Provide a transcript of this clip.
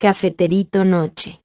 Cafeterito Noche.